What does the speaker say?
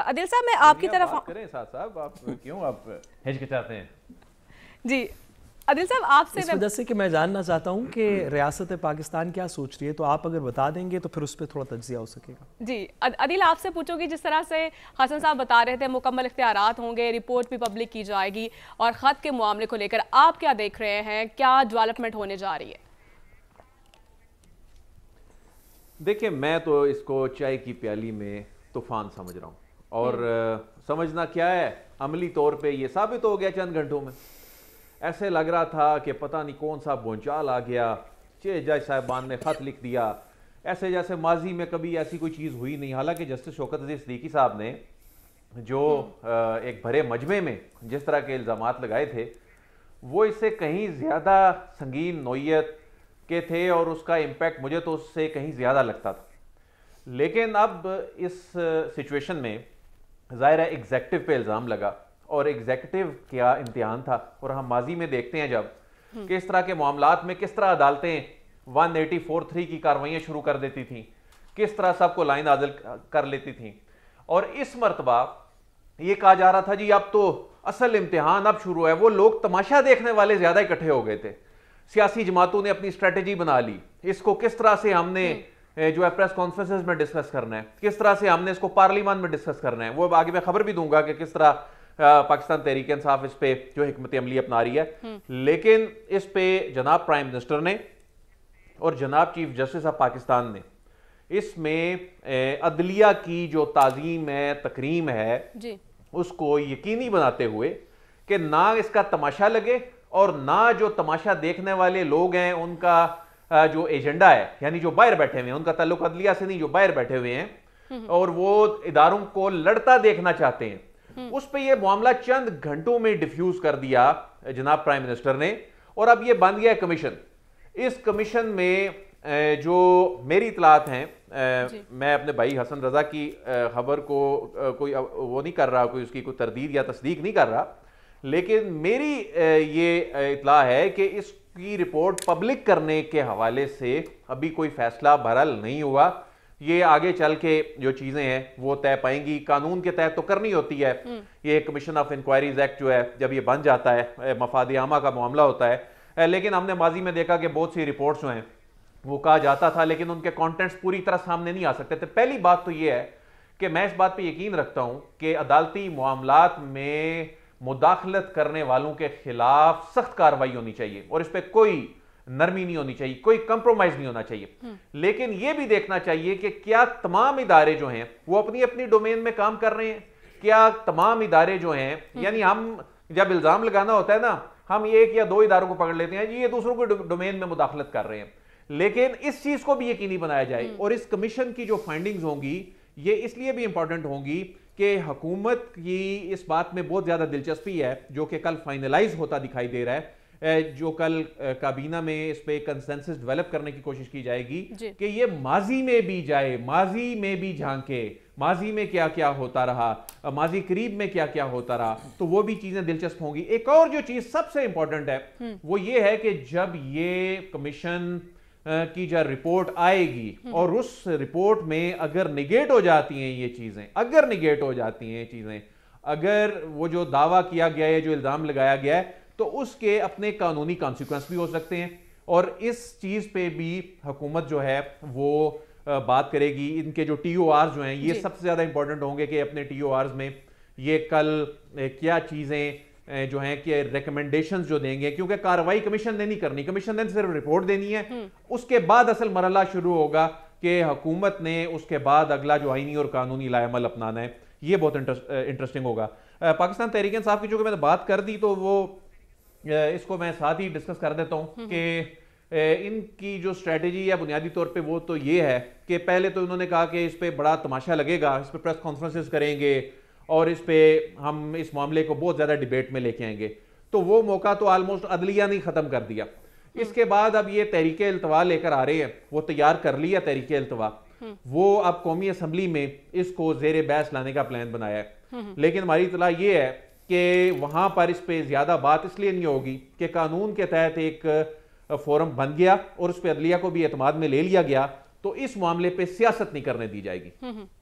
अदिल साहब मैं आपकी तरफ आप करें साथ साहब आप क्यों आप हिचकिचाते हैं जी अदिल साहब आपसे इस वजह से कि मैं जानना चाहता हूँ कि रियासत पाकिस्तान क्या सोच रही है तो आप अगर बता देंगे तो फिर उस पर थोड़ा तजिया हो सकेगा जी अदिल आपसे पूछोगी जिस तरह से हसन साहब बता रहे थे मुकम्मल इख्तियार होंगे रिपोर्ट भी पब्लिक की जाएगी और ख़त के मामले को लेकर आप क्या देख रहे हैं क्या डेवलपमेंट होने जा रही है देखिए मैं तो इसको चाय की प्याली में तूफान समझ रहा हूँ और आ, हम्म। समझना क्या है अमली तौर पे ये साबित हो गया चंद घंटों में ऐसे लग रहा था कि पता नहीं कौन सा बोंचाल आ गया चे जज साहबान ने ख़त लिख दिया ऐसे जैसे माजी में कभी ऐसी कोई चीज़ हुई नहीं हालांकि जस्टिस शौकत अजीज सदीकी साहब ने जो आ, हम्म। एक भरे मजमे में जिस तरह के इल्ज़ाम लगाए थे वो इससे कहीं ज़्यादा संगीन नोयत के थे और उसका इम्पेक्ट मुझे तो उससे कहीं ज़्यादा लगता था लेकिन अब इस सिचुएशन में ज़ाहिर है एग्जेक्टिव पे इल्ज़ाम लगा और एग्जेक्टिव क्या इम्तिहान था और हम माजी में देखते हैं जब हम्म। किस तरह के मामला में किस तरह अदालतें वन एटी फोर थ्री की कार्रवाइयाँ शुरू कर देती थी किस तरह सबको लाइन आजल कर लेती थी और इस मरतबा ये कहा जा रहा था जी अब तो असल इम्तिहान अब शुरू है वो लोग तमाशा देखने वाले ज़्यादा इकट्ठे हो गए थे सियासी जमातों ने अपनी स्ट्रेटजी बना ली इसको किस तरह से हमने हम्म। जो है प्रेस कॉन्फ्रेंसेज में डिस्कस करना है किस तरह से हमने इसको पार्लियामान में डिस्कस करना है वो आगे मैं खबर भी दूंगा कि किस तरह पाकिस्तान तहरीक इंसाफ इस पर जो हमत अमली अपना रही है हम्म। लेकिन इस पर जनाब प्राइम मिनिस्टर ने और जनाब चीफ जस्टिस ऑफ पाकिस्तान ने इसमें अदलिया की जो ताजीम है तकरीम है जी। उसको यकीनी बनाते हुए कि ना इसका तमाशा लगे और ना जो तमाशा देखने वाले लोग हैं उनका जो एजेंडा है यानी जो बाहर बैठे हुए हैं उनका तल्लुक अदलिया से नहीं जो बाहर बैठे हुए हैं हम्म, हम्म। और वो इदारों को लड़ता देखना चाहते हैं हम्म। उस पर यह मामला चंद घंटों में डिफ्यूज कर दिया जनाब प्राइम मिनिस्टर ने और अब यह बन गया कमीशन इस कमीशन में जो मेरी इतलात हैं मैं अपने भाई हसन रजा की खबर को कोई वो नहीं कर रहा कोई उसकी कोई तरदीद या तस्दीक नहीं कर रहा लेकिन मेरी ये इतला है कि इस की रिपोर्ट पब्लिक करने के हवाले से अभी कोई फैसला बहरहाल नहीं हुआ ये आगे चल के जो चीजें हैं वो तय पाएंगी कानून के तहत तो करनी होती है हम्म। ये कमीशन ऑफ इंक्वायरीज एक्ट जो है जब ये बन जाता है मफादियामा का मामला होता है लेकिन हमने माजी में देखा कि बहुत सी रिपोर्ट्स जो हैं वो कहा जाता था लेकिन उनके कॉन्टेंट्स पूरी तरह सामने नहीं आ सकते थे पहली बात तो ये है कि मैं इस बात पर यकीन रखता हूँ कि अदालती मामला में मुदाखलत करने वालों के खिलाफ सख्त कार्रवाई होनी चाहिए और इस पर कोई नरमी नहीं होनी चाहिए कोई कंप्रोमाइज नहीं होना चाहिए हम्म। लेकिन यह भी देखना चाहिए कि क्या तमाम इदारे जो हैं वो अपनी अपनी डोमेन में काम कर रहे हैं क्या तमाम इदारे जो हैं हम्म। यानी हम जब इल्जाम लगाना होता है ना हम एक या दो इदारों को पकड़ लेते हैं ये दूसरों के डोमेन में मुदाखलत कर रहे हैं लेकिन इस चीज को भी यकीनी बनाया जाए हम्म। और इस कमीशन की जो फाइंडिंग्स होंगी ये इसलिए भी इंपॉर्टेंट होंगी कि हकूमत की इस बात में बहुत ज़्यादा दिलचस्पी है जो कि कल फाइनलाइज होता दिखाई दे रहा है जो कल काबीना में इस पर कंसेंसस डेवलप करने की कोशिश की जाएगी कि ये माजी में भी जाए माजी में भी झांके माजी में क्या क्या होता रहा माजी करीब में क्या क्या होता रहा तो वो भी चीजें दिलचस्प होंगी एक और जो चीज सबसे इंपॉर्टेंट है हम्म। वो ये है कि जब ये कमीशन की जो रिपोर्ट आएगी और उस रिपोर्ट में अगर निगेट हो जाती हैं ये चीज़ें अगर निगेट हो जाती हैं ये चीज़ें अगर वो जो दावा किया गया है जो इल्ज़ाम लगाया गया है तो उसके अपने कानूनी कॉन्सिक्वेंस भी हो सकते हैं और इस चीज़ पे भी हुकूमत जो है वो बात करेगी इनके जो टी ओ आर जो हैं ये सबसे ज़्यादा इंपॉर्टेंट होंगे कि अपने टी ओ आर में ये कल क्या चीज़ें जो है कि रिकमेंडेशन जो देंगे क्योंकि कार्रवाई कमीशन ने नहीं करनी कमीशन ने सिर्फ रिपोर्ट देनी है हम्म। उसके बाद असल मरला शुरू होगा कि हुकूमत ने उसके बाद अगला जो आईनी और कानूनी लायामल अपनाना है ये बहुत इंटरेस्टिंग होगा पाकिस्तान तहरीक साहब की जो मैंने बात कर दी तो वो इसको मैं साथ ही डिस्कस कर देता हूँ हम्म। कि इनकी जो स्ट्रेटजी है बुनियादी तौर पे वो तो ये है कि पहले तो इन्होंने कहा कि इस पर बड़ा तमाशा लगेगा इस पर प्रेस कॉन्फ्रेंसेस करेंगे और इस पर हम इस मामले को बहुत ज़्यादा डिबेट में लेके आएंगे तो वो मौका तो ऑलमोस्ट अदलिया ने ख़त्म कर दिया हम्म। इसके बाद अब ये तहरीक अल्तवा लेकर आ रहे हैं वो तैयार कर लिया तहरीक अल्तवा हम्म। वो अब कौमी असम्बली में इसको जेर बहस लाने का प्लान बनाया है हम्म। लेकिन हमारी इतला ये है कि वहाँ पर इस पर ज़्यादा बात इसलिए नहीं होगी कि कानून के तहत एक फोरम बन गया और उस पर अदलिया को भी अतमाद में ले लिया गया तो इस मामले पर सियासत नहीं करने दी जाएगी